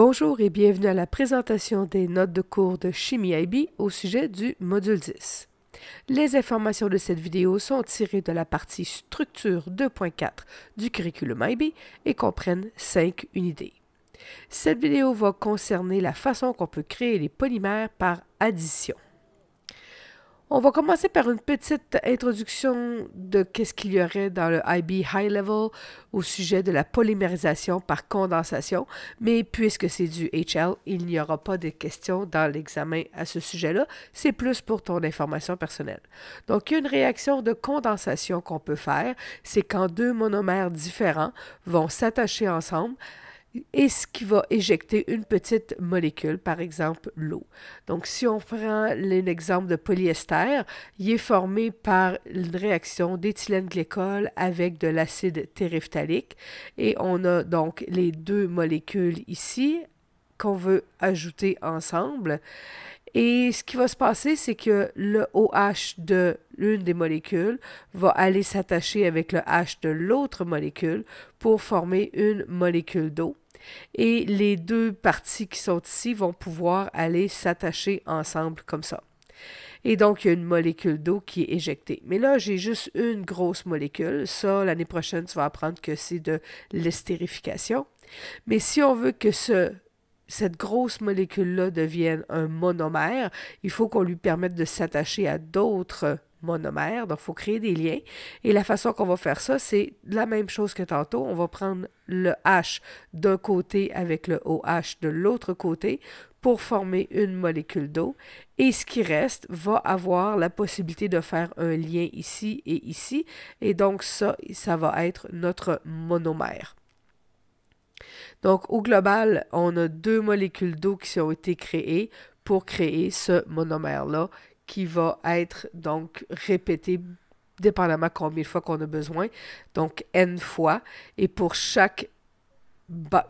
Bonjour et bienvenue à la présentation des notes de cours de Chimie IB au sujet du module 10. Les informations de cette vidéo sont tirées de la partie Structure 2.4 du curriculum IB et comprennent 5 unités. Cette vidéo va concerner la façon qu'on peut créer les polymères par addition. On va commencer par une petite introduction de qu'est-ce qu'il y aurait dans le IB High Level au sujet de la polymérisation par condensation, mais puisque c'est du HL, il n'y aura pas de questions dans l'examen à ce sujet-là, c'est plus pour ton information personnelle. Donc, une réaction de condensation qu'on peut faire, c'est quand deux monomères différents vont s'attacher ensemble et ce qui va éjecter une petite molécule, par exemple l'eau. Donc, si on prend l'exemple de polyester, il est formé par une réaction d'éthylène glycol avec de l'acide téréphtalique et on a donc les deux molécules ici qu'on veut ajouter ensemble. Et ce qui va se passer, c'est que le OH de l'une des molécules va aller s'attacher avec le H de l'autre molécule pour former une molécule d'eau. Et les deux parties qui sont ici vont pouvoir aller s'attacher ensemble comme ça. Et donc, il y a une molécule d'eau qui est éjectée. Mais là, j'ai juste une grosse molécule. Ça, l'année prochaine, tu vas apprendre que c'est de l'estérification. Mais si on veut que ce, cette grosse molécule-là devienne un monomère, il faut qu'on lui permette de s'attacher à d'autres monomère, Donc, il faut créer des liens. Et la façon qu'on va faire ça, c'est la même chose que tantôt. On va prendre le H d'un côté avec le OH de l'autre côté pour former une molécule d'eau. Et ce qui reste va avoir la possibilité de faire un lien ici et ici. Et donc, ça, ça va être notre monomère. Donc, au global, on a deux molécules d'eau qui ont été créées pour créer ce monomère-là qui va être donc répété dépendamment combien de fois qu'on a besoin, donc n fois. Et pour chaque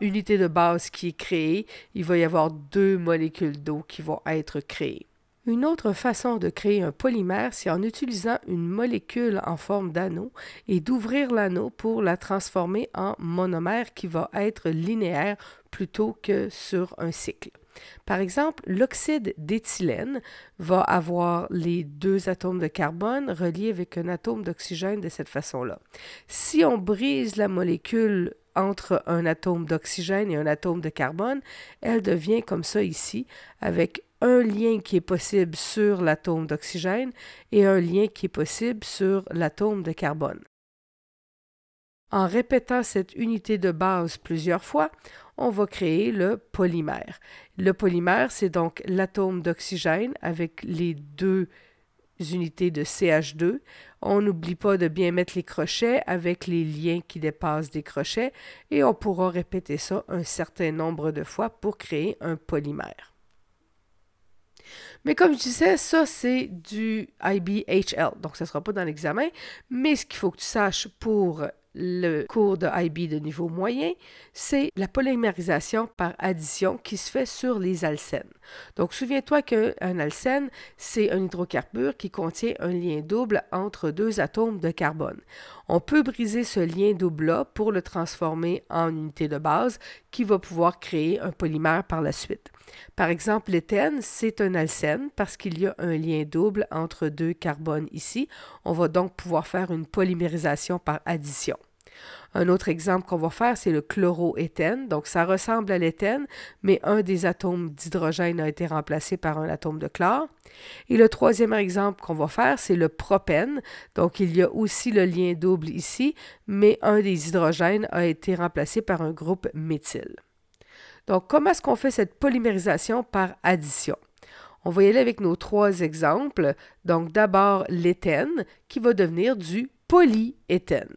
unité de base qui est créée, il va y avoir deux molécules d'eau qui vont être créées. Une autre façon de créer un polymère, c'est en utilisant une molécule en forme d'anneau et d'ouvrir l'anneau pour la transformer en monomère qui va être linéaire plutôt que sur un cycle. Par exemple, l'oxyde d'éthylène va avoir les deux atomes de carbone reliés avec un atome d'oxygène de cette façon-là. Si on brise la molécule entre un atome d'oxygène et un atome de carbone, elle devient comme ça ici, avec un lien qui est possible sur l'atome d'oxygène et un lien qui est possible sur l'atome de carbone. En répétant cette unité de base plusieurs fois, on va créer le polymère. Le polymère, c'est donc l'atome d'oxygène avec les deux unités de CH2. On n'oublie pas de bien mettre les crochets avec les liens qui dépassent des crochets et on pourra répéter ça un certain nombre de fois pour créer un polymère. Mais comme je disais, ça, c'est du IBHL. Donc, ça ne sera pas dans l'examen. Mais ce qu'il faut que tu saches pour le cours de IB de niveau moyen, c'est la polymérisation par addition qui se fait sur les alcènes. Donc, souviens-toi qu'un alcène, c'est un hydrocarbure qui contient un lien double entre deux atomes de carbone. On peut briser ce lien double-là pour le transformer en unité de base qui va pouvoir créer un polymère par la suite. Par exemple, l'éthène, c'est un alcène parce qu'il y a un lien double entre deux carbones ici. On va donc pouvoir faire une polymérisation par addition. Un autre exemple qu'on va faire, c'est le chloroéthène. Donc, ça ressemble à l'éthène, mais un des atomes d'hydrogène a été remplacé par un atome de chlore. Et le troisième exemple qu'on va faire, c'est le propène. Donc, il y a aussi le lien double ici, mais un des hydrogènes a été remplacé par un groupe méthyle. Donc, comment est-ce qu'on fait cette polymérisation par addition? On va y aller avec nos trois exemples. Donc, d'abord l'éthène qui va devenir du polyéthène.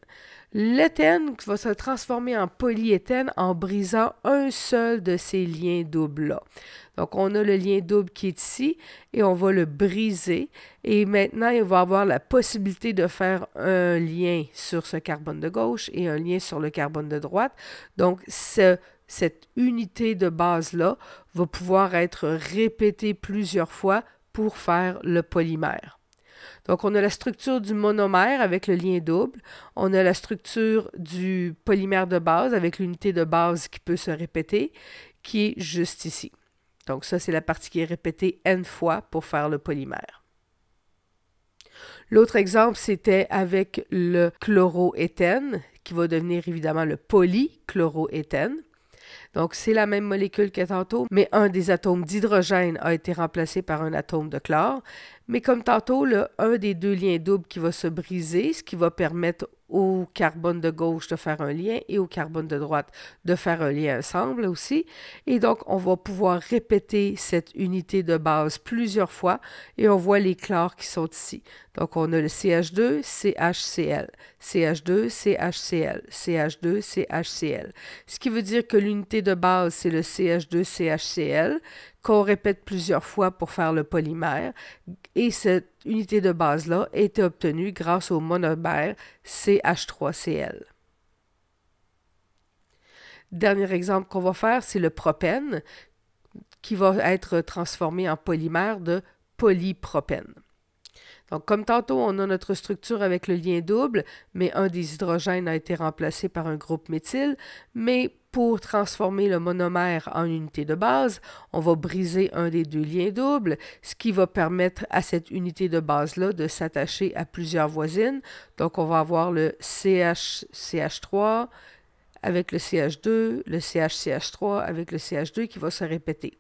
L'éthène va se transformer en polyéthène en brisant un seul de ces liens doubles-là. Donc, on a le lien double qui est ici et on va le briser. Et maintenant, il va avoir la possibilité de faire un lien sur ce carbone de gauche et un lien sur le carbone de droite. Donc, cette unité de base-là va pouvoir être répétée plusieurs fois pour faire le polymère. Donc, on a la structure du monomère avec le lien double. On a la structure du polymère de base avec l'unité de base qui peut se répéter, qui est juste ici. Donc, ça, c'est la partie qui est répétée n fois pour faire le polymère. L'autre exemple, c'était avec le chloroéthène, qui va devenir évidemment le polychloroéthène. Donc, c'est la même molécule que tantôt, mais un des atomes d'hydrogène a été remplacé par un atome de chlore. Mais comme tantôt, un des deux liens doubles qui va se briser, ce qui va permettre au carbone de gauche de faire un lien et au carbone de droite de faire un lien ensemble aussi. Et donc, on va pouvoir répéter cette unité de base plusieurs fois et on voit les chlores qui sont ici. Donc, on a le CH2, CHCl, CH2, CHCl, CH2, CHCl. Ce qui veut dire que l'unité de base, c'est le CH2, CHCl qu'on répète plusieurs fois pour faire le polymère et cette unité de base-là a été obtenue grâce au monomère CH3Cl. Dernier exemple qu'on va faire, c'est le propène qui va être transformé en polymère de polypropène. Donc, comme tantôt, on a notre structure avec le lien double, mais un des hydrogènes a été remplacé par un groupe méthyle. Mais pour transformer le monomère en unité de base, on va briser un des deux liens doubles, ce qui va permettre à cette unité de base-là de s'attacher à plusieurs voisines. Donc, on va avoir le chch 3 avec le CH2, le CHCH3 avec le CH2 qui va se répéter.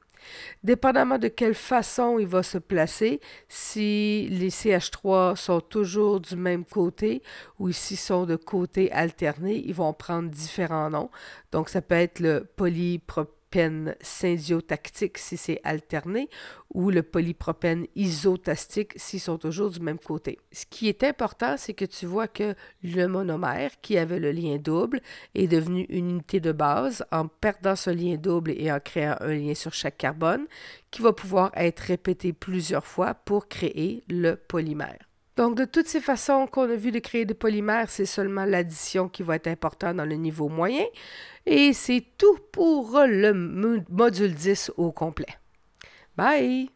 Dépendamment de quelle façon il va se placer, si les CH3 sont toujours du même côté ou s'ils sont de côté alterné, ils vont prendre différents noms. Donc, ça peut être le polyprop polypropène syndiotactique si c'est alterné ou le polypropène isotastique s'ils sont toujours du même côté. Ce qui est important, c'est que tu vois que le monomère qui avait le lien double est devenu une unité de base en perdant ce lien double et en créant un lien sur chaque carbone qui va pouvoir être répété plusieurs fois pour créer le polymère. Donc, de toutes ces façons qu'on a vu de créer des polymères, c'est seulement l'addition qui va être importante dans le niveau moyen. Et c'est tout pour le module 10 au complet. Bye!